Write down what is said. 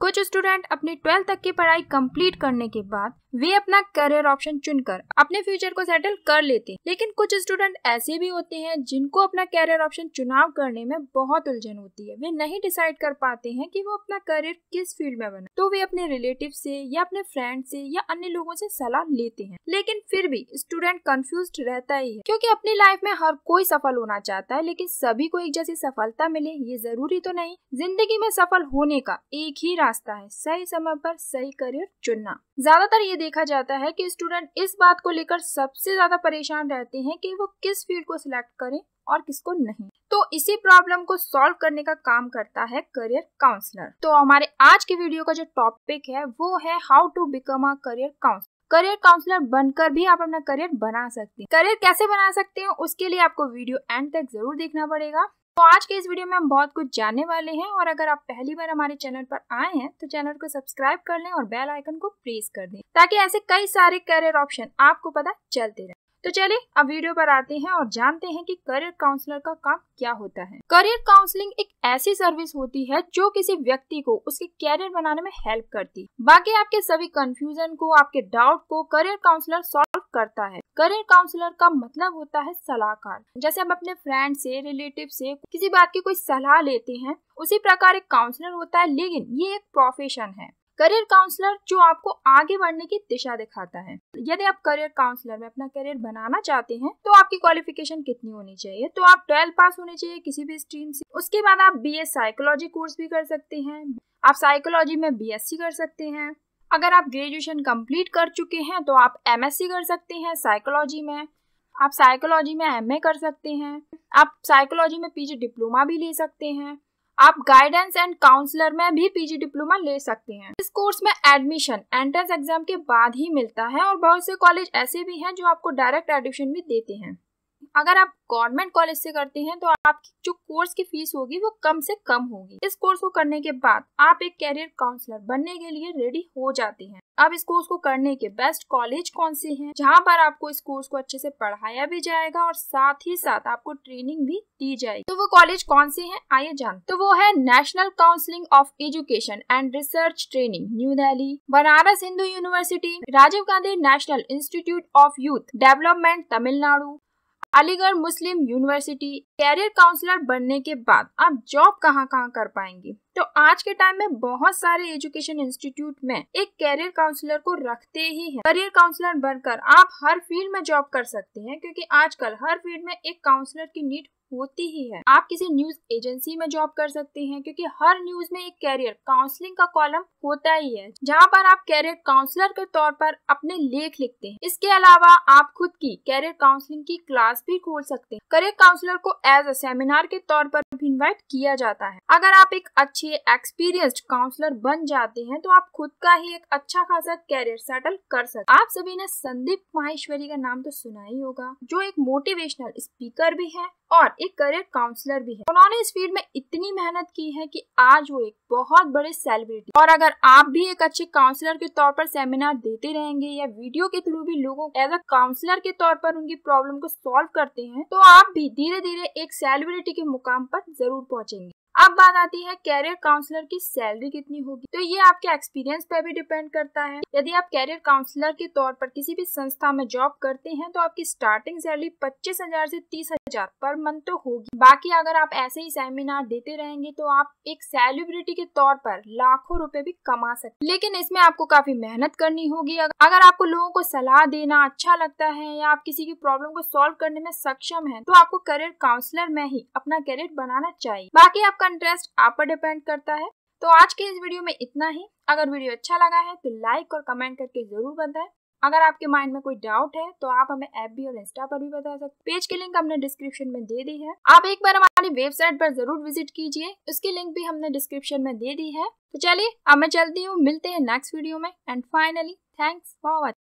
कुछ स्टूडेंट अपनी ट्वेल्थ तक की पढ़ाई कंप्लीट करने के बाद वे अपना करियर ऑप्शन चुनकर अपने फ्यूचर को सेटल कर लेते हैं लेकिन कुछ स्टूडेंट ऐसे भी होते हैं जिनको अपना करियर ऑप्शन चुनाव करने में बहुत उलझन होती है वे नहीं डिसाइड कर पाते हैं कि वो अपना करियर किस फील्ड में बना तो वे अपने रिलेटिव से या अपने फ्रेंड से या अन्य लोगों से सलाह लेते हैं लेकिन फिर भी स्टूडेंट कंफ्यूज रहता ही है क्योंकि अपनी लाइफ में हर कोई सफल होना चाहता है लेकिन सभी को एक जैसी सफलता मिले ये जरूरी तो नहीं जिंदगी में सफल होने का एक ही रास्ता है सही समय पर सही करियर चुनना ज्यादातर ये देखा जाता है कि स्टूडेंट इस बात को लेकर सबसे ज़्यादा परेशान रहते हैं कि वो किस फील्ड को सिलेक्ट करें और किसको नहीं तो इसी प्रॉब्लम को सॉल्व करने का काम करता है करियर काउंसलर तो हमारे आज के वीडियो का जो टॉपिक है वो है how to become a career counsellor career counsellor बनकर भी आप अपना करियर बना सकते हैं करियर कैसे बना सकते हैं उसके लिए आपको वीडियो एंड तक जरूर देखना पड़ेगा तो आज के इस वीडियो में हम बहुत कुछ जानने वाले हैं और अगर आप पहली बार हमारे चैनल पर आए हैं तो चैनल को सब्सक्राइब कर लें और बेल आइकन को प्रेस कर दें ताकि ऐसे कई सारे करियर ऑप्शन आपको पता चलते रहे तो चलिए अब वीडियो पर आते हैं और जानते हैं कि करियर काउंसलर का काम क्या होता है करियर काउंसलिंग एक ऐसी सर्विस होती है जो किसी व्यक्ति को उसके करियर बनाने में हेल्प करती बाकी आपके सभी कंफ्यूजन को आपके डाउट को करियर काउंसलर सॉल्व करता है करियर काउंसलर का मतलब होता है सलाहकार जैसे हम अपने फ्रेंड से रिलेटिव से किसी बात की कोई सलाह लेते हैं उसी प्रकार एक काउंसलर होता है लेकिन ये एक प्रोफेशन है करियर काउंसलर जो आपको आगे बढ़ने की दिशा दिखाता है यदि आप करियर काउंसलर में अपना करियर बनाना चाहते हैं तो आपकी क्वालिफिकेशन कितनी होनी चाहिए तो आप ट्वेल्व पास होने चाहिए किसी भी स्ट्रीम से उसके बाद आप बी एस साइकोलॉजी कोर्स भी कर सकते हैं आप साइकोलॉजी में बीएससी कर सकते हैं अगर आप ग्रेजुएशन कंप्लीट कर चुके हैं तो आप एम कर सकते हैं साइकोलॉजी में आप साइकोलॉजी में एम कर सकते हैं आप साइकोलॉजी में पीजी डिप्लोमा भी ले सकते हैं आप गाइडेंस एंड काउंसलर में भी पीजी डिप्लोमा ले सकते हैं इस कोर्स में एडमिशन एंट्रेंस एग्जाम के बाद ही मिलता है और बहुत से कॉलेज ऐसे भी हैं जो आपको डायरेक्ट एडमिशन भी देते हैं अगर आप गवर्नमेंट कॉलेज से करते हैं तो आपकी जो कोर्स की फीस होगी वो कम से कम होगी इस कोर्स को करने के बाद आप एक कैरियर काउंसलर बनने के लिए रेडी हो जाते हैं अब इस कोर्स को करने के बेस्ट कॉलेज कौन से हैं जहां पर आपको इस कोर्स को अच्छे से पढ़ाया भी जाएगा और साथ ही साथ आपको ट्रेनिंग भी दी जाएगी तो वो कॉलेज कौन से हैं आइए जानते तो वो है national counselling of education and research training New Delhi Banaras Hindu university Rajiv Gandhi national institute of youth development Tamil Nadu Aligarh Muslim university career counsellor बनने के बाद आप जॉब कहाँ कहाँ कर पाएंगे तो आज के टाइम में बहुत सारे एजुकेशन इंस्टीट्यूट में एक कैरियर काउंसलर को रखते ही हैं। करियर काउंसलर बनकर आप हर फील्ड में जॉब कर सकते हैं क्योंकि आजकल हर फील्ड में एक काउंसलर की नीड होती ही है आप किसी न्यूज एजेंसी में जॉब कर सकते हैं क्योंकि हर न्यूज में एक कैरियर काउंसलिंग का कॉलम होता ही है जहाँ पर आप कैरियर काउंसलर के तौर पर अपने लेख लिखते हैं इसके अलावा आप खुद की कैरियर काउंसलिंग की क्लास भी खोल सकते हैं करियर काउंसलर को एज अ सेमिनार के तौर पर भी इन्वाइट किया जाता है अगर आप एक अच्छे एक्सपीरियंस्ड काउंसलर बन जाते हैं तो आप खुद का ही एक अच्छा खासा कैरियर सेटल कर सकते आप सभी ने संदीप माहेश्वरी का नाम तो सुना ही होगा जो एक मोटिवेशनल स्पीकर भी है और एक करियर काउंसलर भी है उन्होंने इस फील्ड में इतनी मेहनत की है कि आज वो एक बहुत बड़े सेलिब्रिटी और अगर आप भी एक अच्छे काउंसलर के तौर पर सेमिनार देते रहेंगे या वीडियो के थ्रू भी लोगों एज अ काउंसलर के तौर पर उनकी प्रॉब्लम को सॉल्व करते हैं तो आप भी धीरे धीरे एक सेलिब्रिटी के मुकाम पर जरूर पहुंचेंगे अब बात आती है कैरियर काउंसलर की सैलरी कितनी होगी तो ये आपके एक्सपीरियंस पे भी डिपेंड करता है यदि आप कैरियर काउंसलर के तौर पर किसी भी संस्था में जॉब करते हैं तो आपकी स्टार्टिंग सैलरी पच्चीस हजार से तीस हजार पर मंथ तो होगी बाकी अगर आप ऐसे ही सेमिनार देते रहेंगे तो आप एक सेलिब्रिटी के तौर पर लाखों रूपए भी कमा सकते लेकिन इसमें आपको काफी मेहनत करनी होगी अगर आपको लोगों को सलाह देना अच्छा लगता है या आप किसी की प्रॉब्लम को सॉल्व करने में सक्षम है तो आपको करियर काउंसलर में ही अपना करियर बनाना चाहिए बाकी आपका इंटरेस्ट आप पर डिपेंड करता है तो आज के इस वीडियो में इतना ही अगर वीडियो अच्छा लगा है तो लाइक और कमेंट करके जरूर बताएं अगर आपके माइंड में कोई डाउट है तो आप हमें ऐप भी और इंस्टा पर भी बता सकते पेज की लिंक हमने डिस्क्रिप्शन में दे दी है आप एक बार हमारी वेबसाइट पर जरूर विजिट कीजिए उसकी लिंक भी हमने डिस्क्रिप्शन में दे दी है तो चलिए अब मैं चलती हूँ मिलते हैं नेक्स्ट वीडियो में and finally thanks for watching